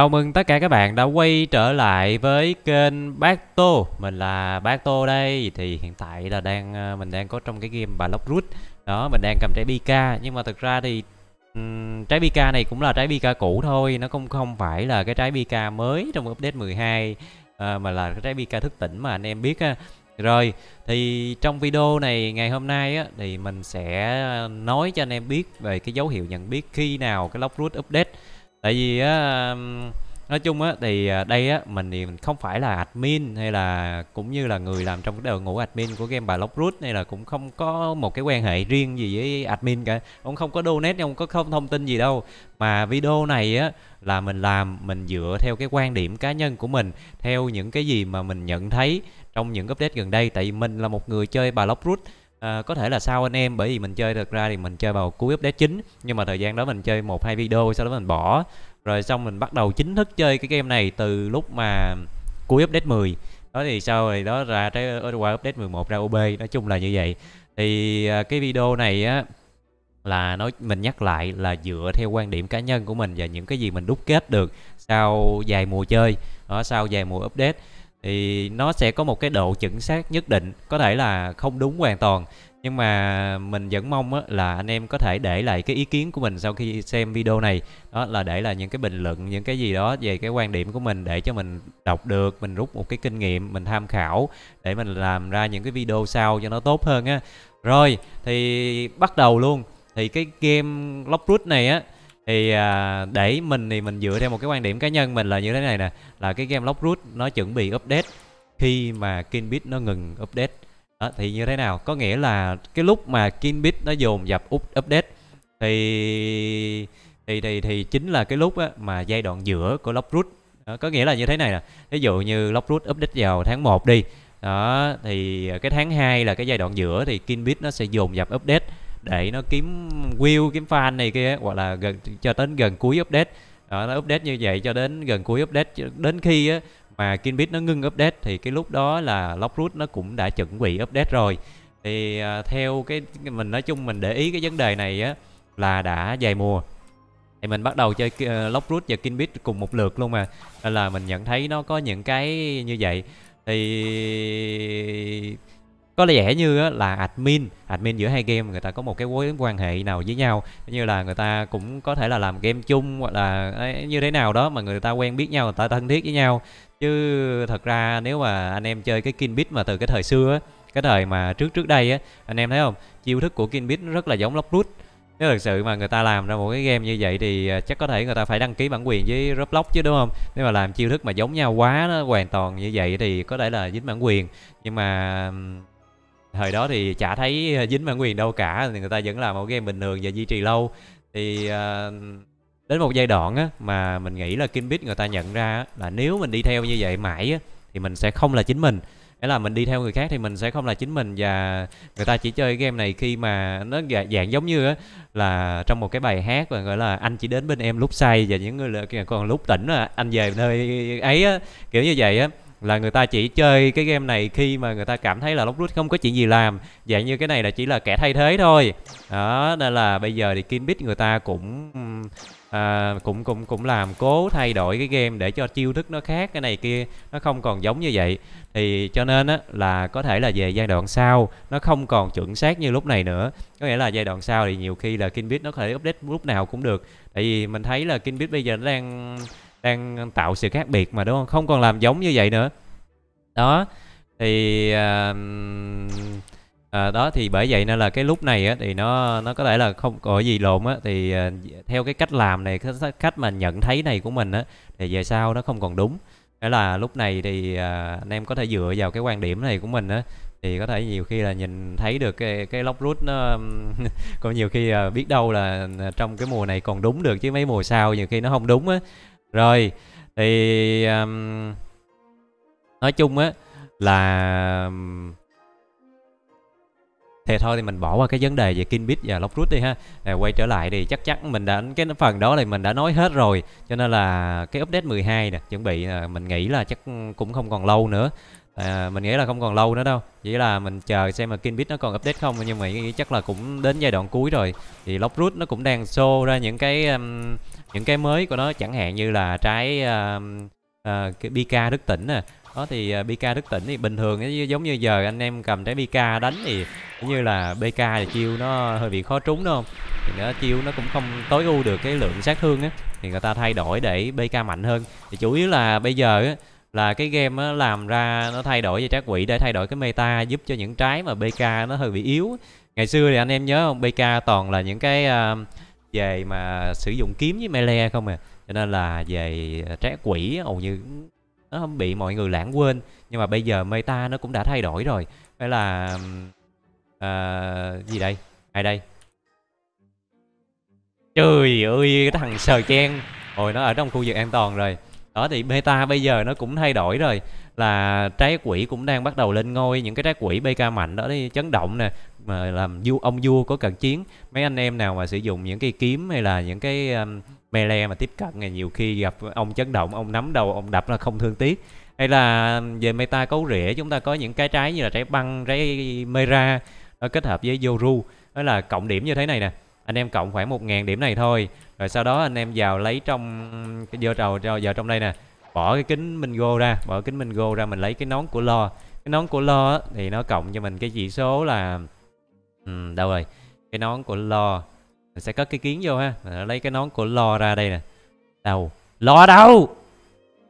Chào mừng tất cả các bạn đã quay trở lại với kênh Bác Tô Mình là Bác Tô đây Thì hiện tại là đang ờ, mình đang có trong cái game bà Lốc Rút Đó mình đang cầm trái Pika Nhưng mà thực ra thì um, trái Pika này cũng là trái Pika cũ thôi Nó không không phải là cái trái Pika mới trong update 12 à, ờ, Mà là cái trái Pika thức tỉnh mà anh em biết ha rồi, thì trong video này ngày hôm nay á, thì mình sẽ ờ, nói cho anh em biết về cái dấu hiệu nhận biết khi nào cái Lốc Root update tại vì á nói chung á thì à, đây á mình thì không phải là admin hay là cũng như là người làm trong cái đội ngũ admin của game bà Lốc rút hay là cũng không có một cái quan hệ riêng gì với admin cả cũng không có donate ông có không thông tin gì đâu mà video này á là mình làm mình dựa theo cái quan điểm cá nhân của mình theo những cái gì mà mình nhận thấy trong những update gần đây tại vì mình là một người chơi bà Lốc rút à, có thể là sau anh em bởi vì mình chơi thật ra thì mình chơi vào cuối update chính nhưng mà thời gian đó mình chơi một hai video sau đó mình bỏ rồi xong mình bắt đầu chính thức chơi cái game này từ lúc mà cuối update 10 đó thì sau thì đó ra tới ờ, qua update 11 ra OB nói chung là như vậy thì à, cái video này á là nói mình nhắc lại là dựa theo quan điểm cá nhân của mình và những cái gì mình đúc kết được sau dài mùa chơi đó, sau dài mùa update thì nó sẽ có một cái độ chuẩn xác nhất định có thể là không đúng hoàn toàn nhưng mà mình vẫn mong á, là anh em có thể để lại cái ý kiến của mình sau khi xem video này đó là để lại những cái bình luận những cái gì đó về cái quan điểm của mình để cho mình đọc được mình rút một cái kinh nghiệm mình tham khảo để mình làm ra những cái video sau cho nó tốt hơn á rồi thì bắt đầu luôn thì cái game Lockroot này á thì à, để mình thì mình dựa theo một cái quan điểm cá nhân mình là như thế này nè là cái game Lock Root nó chuẩn bị update khi mà Kinbit nó ngừng update đó, thì như thế nào có nghĩa là cái lúc mà Kinbit nó dồn dập update thì thì thì thì chính là cái lúc á, mà giai đoạn giữa của Lock Root đó, có nghĩa là như thế này nè ví dụ như Lock Root update vào tháng 1 đi đó thì cái tháng 2 là cái giai đoạn giữa thì Kinbit nó sẽ dồn dập update để nó kiếm view kiếm fan này kia hoặc là gần cho đến gần cuối update đó, nó update như vậy cho đến gần cuối update đến khi á, mà Kinbit nó ngưng update thì cái lúc đó là Lockroot nó cũng đã chuẩn bị update rồi thì à, theo cái mình nói chung mình để ý cái vấn đề này á là đã dài mùa thì mình bắt đầu chơi uh, ờ, Lockroot và Kinbit cùng một lượt luôn mà nên là mình nhận thấy nó có những cái như vậy thì có lẽ như là admin admin giữa hai game người ta có một cái mối quan hệ nào với nhau như là người ta cũng có thể là làm game chung hoặc là như thế nào đó mà người ta quen biết nhau người ta thân thiết với nhau chứ thật ra nếu mà anh em chơi cái bit mà từ cái thời xưa cái thời mà trước trước đây á anh em thấy không chiêu thức của bit rất là giống roblox nếu thực sự mà người ta làm ra một cái game như vậy thì à, chắc có thể người ta phải đăng ký bản quyền với Roblox chứ đúng không? Nếu mà làm chiêu thức mà giống nhau quá nó hoàn toàn như vậy thì có thể là dính bản quyền. Nhưng mà thời đó thì chả thấy ờ, dính bản quyền đâu cả thì người ta vẫn làm một game bình thường và duy trì lâu thì uh, đến một giai đoạn á, mà mình nghĩ là Kinbit người ta nhận ra là nếu mình đi theo như vậy mãi á, thì mình sẽ không là chính mình nghĩa là mình đi theo người khác thì mình sẽ không là chính mình và người ta chỉ chơi game này khi mà nó dạng, dạng giống như á, là trong một cái bài hát và gọi là anh chỉ đến bên em lúc say và những người còn lúc tỉnh là anh về nơi ấy á, kiểu như vậy á là người ta chỉ chơi cái game này khi mà người ta cảm thấy là lóc rút không có chuyện gì làm dạng như cái này là chỉ là kẻ thay thế thôi đó nên là bây giờ thì bit người ta cũng à, cũng cũng cũng làm cố thay đổi cái game để cho chiêu thức nó khác cái này kia nó không còn giống như vậy thì cho nên á, là có thể là về giai đoạn sau nó không còn chuẩn xác như lúc này nữa có nghĩa là giai đoạn sau thì nhiều khi là bit nó có thể update lúc nào cũng được tại vì mình thấy là bit bây giờ nó đang đang tạo sự khác biệt mà đúng không không còn làm giống như vậy nữa đó thì uh, à, đó thì bởi vậy nên là cái lúc này á, thì nó nó có thể là không có gì lộn á thì à, theo cái cách làm này cách mà nhận thấy này của mình á thì về sau nó không còn đúng đó là lúc này thì à, anh em có thể dựa vào cái quan điểm này của mình á thì có thể nhiều khi là nhìn thấy được cái cái lốc rút nó có nhiều khi à, biết đâu là à, trong cái mùa này còn đúng được chứ mấy mùa sau nhiều khi nó không đúng á rồi thì um, nói chung á là thì thôi thì mình bỏ qua cái vấn đề về Kinbit và Lockroot đi ha à, quay trở lại thì chắc chắn mình đã cái phần đó thì mình đã nói hết rồi cho nên là cái update 12 nè chuẩn bị à, mình nghĩ là chắc cũng không còn lâu nữa à, mình nghĩ là không còn lâu nữa đâu chỉ là mình chờ xem mà Kinbit nó còn update không nhưng mà nghĩ chắc là cũng đến giai đoạn cuối rồi thì Lockroot nó cũng đang show ra những cái um, những cái mới của nó chẳng hạn như là trái um, uh, cái BK Đức Tỉnh nè đó thì uh, à, BK Đức Tỉnh thì bình thường giống như giờ anh em cầm trái BK đánh thì như là BK thì chiêu nó hơi bị khó trúng đúng không thì nó chiêu nó cũng không tối ưu được cái lượng sát thương á thì người ta thay đổi để BK mạnh hơn thì chủ yếu là bây giờ á là cái game nó làm ra nó thay đổi về trái quỷ để thay đổi cái meta giúp cho những trái mà bk nó hơi bị yếu ngày xưa thì anh em nhớ không bk toàn là những cái uh, về mà sử dụng kiếm với melee không à cho nên là về trái quỷ hầu như nó không bị mọi người lãng quên nhưng mà bây giờ meta nó cũng đã thay đổi rồi phải là uh, gì đây ai đây trời ơi cái thằng sờ chen hồi nó ở trong khu vực an toàn rồi đó thì beta bây giờ nó cũng thay đổi rồi là trái quỷ cũng đang bắt đầu lên ngôi những cái trái quỷ bk mạnh đó đi chấn động nè mà làm vua ông vua có cần chiến mấy anh em nào mà sử dụng những cái kiếm hay là những cái um, mele mà tiếp cận này nhiều khi gặp ông chấn động ông nắm đầu ông đập là không thương tiếc hay là um, về meta cấu rỉa chúng ta có những cái trái như là trái băng trái mera kết hợp với yoru đó là cộng điểm như thế này nè anh em cộng khoảng 1.000 điểm này thôi rồi sau đó anh em vào lấy trong cái vô trầu cho vào trong đây nè bỏ cái kính mình go ra bỏ kính mình go ra mình lấy cái nón của lo cái nón của lo thì nó cộng cho mình cái chỉ số là ừ, đâu rồi cái nón của lo mình sẽ cất cái kiến vô ha mình lấy cái nón của lo ra đây nè đâu lo đâu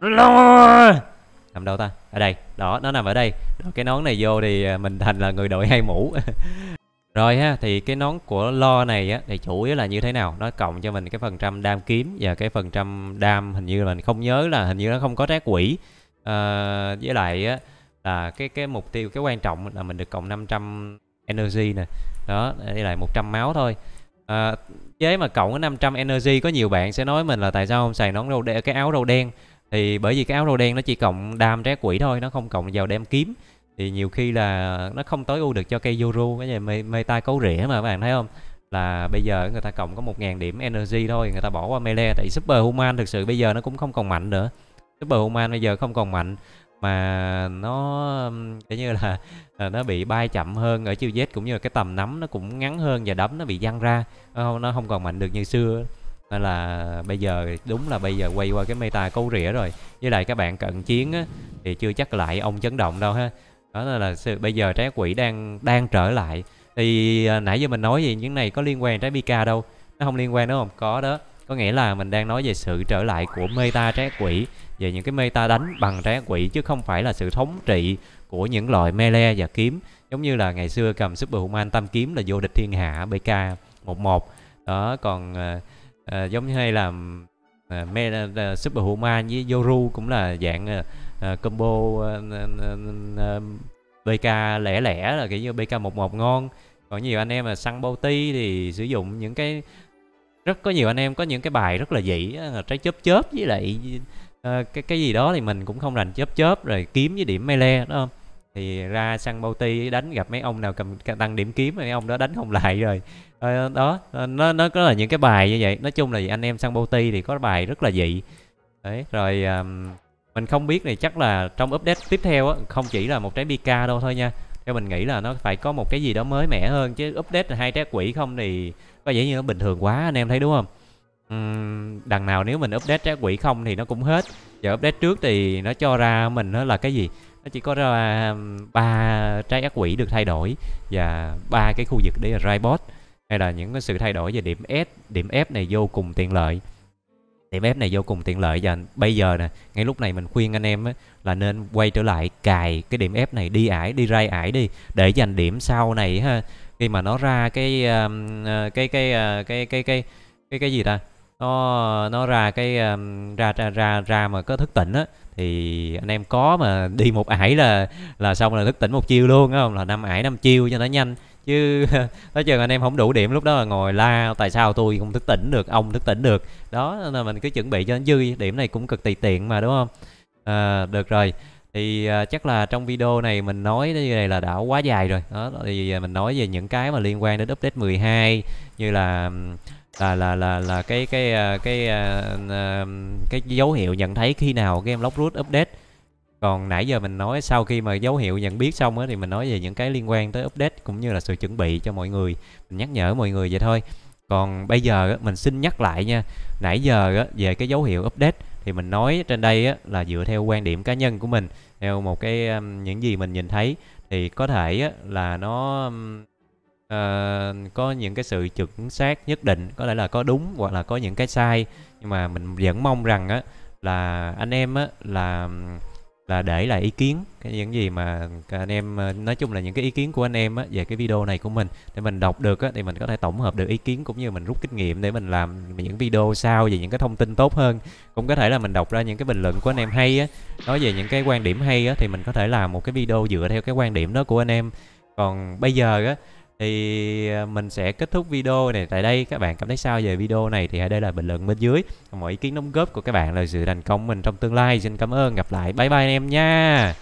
lo nằm đâu ta ở đây đó nó nằm ở đây đó, cái nón này vô thì à, mình thành là người đội hai mũ Rồi ha, thì cái nón của lo này á thì chủ yếu là như thế nào? Nó cộng cho mình cái phần trăm đam kiếm và cái phần trăm đam hình như là mình không nhớ là hình như nó không có trác quỷ. À, với lại á là cái cái mục tiêu cái quan trọng là mình được cộng 500 energy nè. Đó, đây là 100 máu thôi. À, ờ, chế mà cộng cái 500 energy có nhiều bạn sẽ nói mình là tại sao không xài nón đâu đen, cái áo đâu đen thì bởi vì cái áo râu đen nó chỉ cộng đam trác quỷ thôi nó không cộng vào đem kiếm thì nhiều khi là nó không tối ưu được cho cây Yoru cái này meta cấu rỉa mà các bạn thấy không là bây giờ người ta cộng có 1.000 điểm energy thôi người ta bỏ qua melee tại super human thực sự bây giờ nó cũng không còn mạnh nữa super human bây giờ không còn mạnh mà nó kiểu như là, là nó bị bay chậm hơn ở chiêu Z cũng như là cái tầm nắm nó cũng ngắn hơn và đấm nó bị văng ra không nó không còn mạnh được như xưa nên là bây giờ đúng là bây giờ quay qua cái meta cấu rỉa rồi với lại các bạn cận chiến á, thì chưa chắc lại ông chấn động đâu ha đó là, là sự, bây giờ trái quỷ đang đang trở lại thì à, nãy giờ mình nói gì những này có liên quan trái pika đâu nó không liên quan đúng không có đó có nghĩa là mình đang nói về sự trở lại của meta trái quỷ về những cái meta đánh bằng trái quỷ chứ không phải là sự thống trị của những loại melee và kiếm giống như là ngày xưa cầm super human tam kiếm là vô địch thiên hạ bk 11 đó còn à, à, giống như hay là à, me, à, super human với yoru cũng là dạng à, Ờ, combo ờ, ờ, BK lẻ lẻ là kiểu như BK 11 ngon còn nhiều anh em mà săn bao ti thì sử dụng những cái rất có nhiều anh em có những cái bài rất là dị trái chớp chớp với lại cái cái gì đó thì mình cũng không rành chớp chớp rồi kiếm với điểm melee đúng không thì ra săn bao ti đánh gặp mấy ông nào cầm tăng điểm kiếm mấy ông đó đánh không lại rồi đó nó nó có là những cái bài như vậy nói chung là anh em săn bao ti thì có bài rất là dị đấy rồi mình không biết này chắc là trong update tiếp theo á không chỉ là một trái pika đâu thôi nha theo mình nghĩ là nó phải có một cái gì đó mới mẻ hơn chứ update hai trái quỷ không thì có vẻ như nó bình thường quá anh em thấy đúng không uhm, đằng nào nếu mình update trái quỷ không thì nó cũng hết giờ update trước thì nó cho ra mình nó là cái gì nó chỉ có ra ba trái ác quỷ được thay đổi và ba cái khu vực để là rai hay là những cái sự thay đổi về điểm S, điểm F này vô cùng tiện lợi. Điểm F này vô cùng tiện lợi và bây giờ nè, ngay lúc này mình khuyên anh em á, là nên quay trở lại cài cái điểm F này đi ải đi rai ải đi để dành điểm sau này ha. Khi mà nó ra cái ờ, cái cái cái ờ, cái cái cái cái, cái gì ta? Nó nó ra cái ra ra ra ra mà có thức tỉnh á thì anh em có mà đi một ải là là xong là thức tỉnh một chiêu luôn không là năm ải năm chiêu cho nó nhanh chứ nói chừng anh em không đủ điểm lúc đó là ngồi la tại sao tôi không thức tỉnh được ông thức tỉnh được đó là mình cứ chuẩn bị cho anh dư điểm này cũng cực kỳ tiện mà đúng không à, được rồi thì uh, chắc là trong video này mình nói như này là đã quá dài rồi đó thì mình nói về những cái mà liên quan đến update 12 như là là là là là cái cái à, cái cái, à, cái, cái dấu hiệu nhận thấy khi nào game log root update còn nãy giờ mình nói sau khi mà dấu hiệu nhận biết xong á thì mình nói về những cái liên quan tới update cũng như là sự chuẩn bị cho mọi người mình nhắc nhở mọi người vậy thôi còn bây giờ á, mình xin nhắc lại nha nãy giờ á, về cái dấu hiệu update thì mình nói trên đây á, là dựa theo quan điểm cá nhân của mình theo một cái những gì mình nhìn thấy thì có thể á, là nó uh, có những cái sự chuẩn xác nhất định có thể là có đúng hoặc là có những cái sai nhưng mà mình vẫn mong rằng á, là anh em á, là là để lại ý kiến cái những gì mà anh em ờ, nói chung là những cái ý kiến của anh em á, về cái video này của mình để mình đọc được á, thì mình có thể tổng hợp được ý kiến cũng như mình rút kinh nghiệm để mình làm những video sau về những cái thông tin tốt hơn cũng có thể là mình đọc ra những cái bình luận của anh em hay á, nói về những cái quan điểm hay á, thì mình có thể làm một cái video dựa theo cái quan điểm đó của anh em còn bây giờ á thì ờ, mình sẽ kết thúc video này tại đây các bạn cảm thấy sao về video này thì hãy để lại bình luận bên dưới mọi ý kiến đóng góp của các bạn là sự thành công mình trong tương lai xin cảm ơn gặp lại bye bye anh em nha